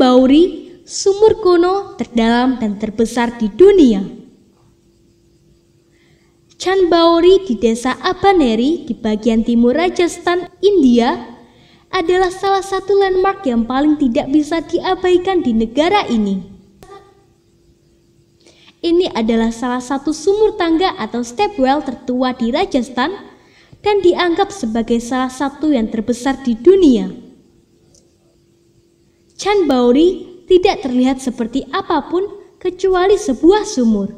Bauri, sumur kuno terdalam dan terbesar di dunia. Bauri di desa Abaneri di bagian timur Rajasthan, India, adalah salah satu landmark yang paling tidak bisa diabaikan di negara ini. Ini adalah salah satu sumur tangga atau stepwell tertua di Rajasthan dan dianggap sebagai salah satu yang terbesar di dunia. Chanbauri tidak terlihat seperti apapun kecuali sebuah sumur.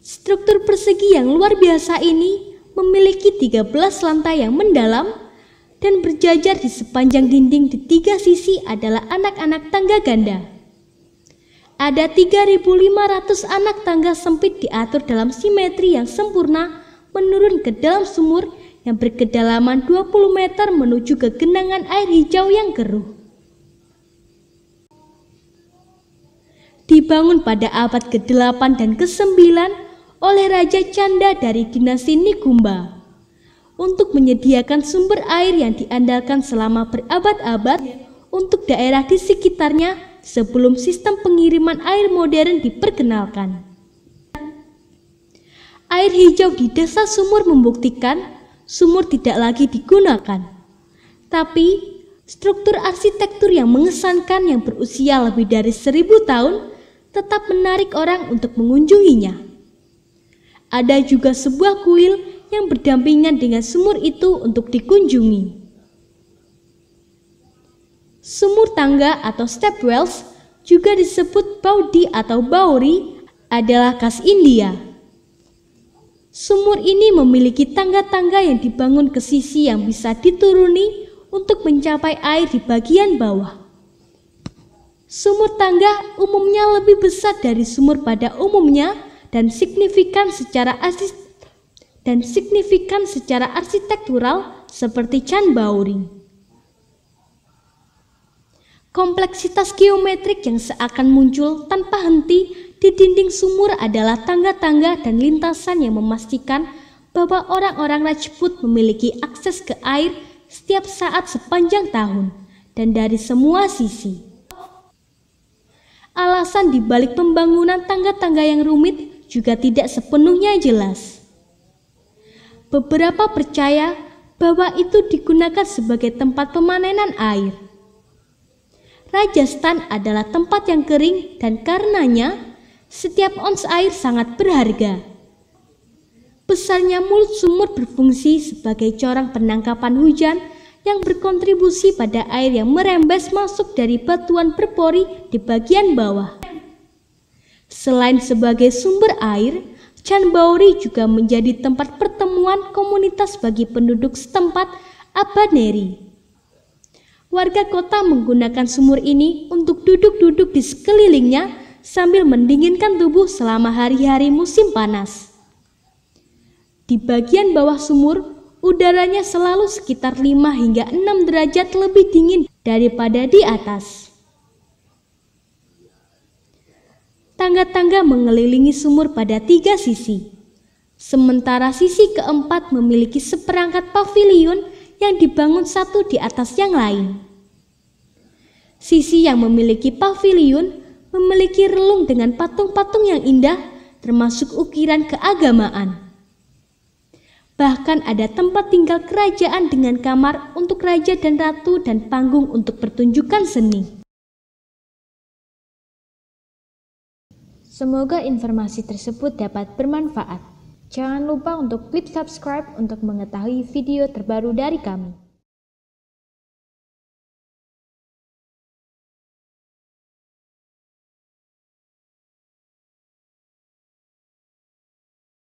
Struktur persegi yang luar biasa ini memiliki 13 lantai yang mendalam dan berjajar di sepanjang dinding di tiga sisi adalah anak-anak tangga ganda. Ada 3.500 anak tangga sempit diatur dalam simetri yang sempurna menurun ke dalam sumur yang berkedalaman 20 meter menuju ke genangan air hijau yang keruh. Dibangun pada abad ke-8 dan ke-9 oleh Raja Canda dari dinasti Nigumba untuk menyediakan sumber air yang diandalkan selama berabad-abad untuk daerah di sekitarnya sebelum sistem pengiriman air modern diperkenalkan. Air hijau di desa sumur membuktikan sumur tidak lagi digunakan, tapi struktur arsitektur yang mengesankan yang berusia lebih dari seribu tahun tetap menarik orang untuk mengunjunginya. Ada juga sebuah kuil yang berdampingan dengan sumur itu untuk dikunjungi. Sumur tangga atau step wells juga disebut baudi atau bauri adalah khas India. Sumur ini memiliki tangga-tangga yang dibangun ke sisi yang bisa dituruni untuk mencapai air di bagian bawah. Sumur tangga umumnya lebih besar dari sumur pada umumnya dan signifikan secara dan signifikan secara arsitektural seperti Chan Bauri. Kompleksitas geometrik yang seakan muncul tanpa henti di dinding sumur adalah tangga-tangga dan lintasan yang memastikan bahwa orang-orang Rajput memiliki akses ke air setiap saat sepanjang tahun dan dari semua sisi. Alasan di balik pembangunan tangga-tangga yang rumit juga tidak sepenuhnya jelas. Beberapa percaya bahwa itu digunakan sebagai tempat pemanenan air Rajasthan adalah tempat yang kering dan karenanya setiap ons air sangat berharga. Besarnya mulut sumur berfungsi sebagai corong penangkapan hujan yang berkontribusi pada air yang merembes masuk dari batuan berpori di bagian bawah. Selain sebagai sumber air, Chanbauri juga menjadi tempat pertemuan komunitas bagi penduduk setempat Abaneri. Warga kota menggunakan sumur ini untuk duduk-duduk di sekelilingnya sambil mendinginkan tubuh selama hari-hari musim panas. Di bagian bawah sumur, udaranya selalu sekitar 5 hingga 6 derajat lebih dingin daripada di atas. Tangga-tangga mengelilingi sumur pada tiga sisi, sementara sisi keempat memiliki seperangkat pavilion yang dibangun satu di atas yang lain. Sisi yang memiliki pavilion memiliki relung dengan patung-patung yang indah, termasuk ukiran keagamaan. Bahkan ada tempat tinggal kerajaan dengan kamar untuk raja dan ratu dan panggung untuk pertunjukan seni. Semoga informasi tersebut dapat bermanfaat. Jangan lupa untuk klik subscribe untuk mengetahui video terbaru dari kami.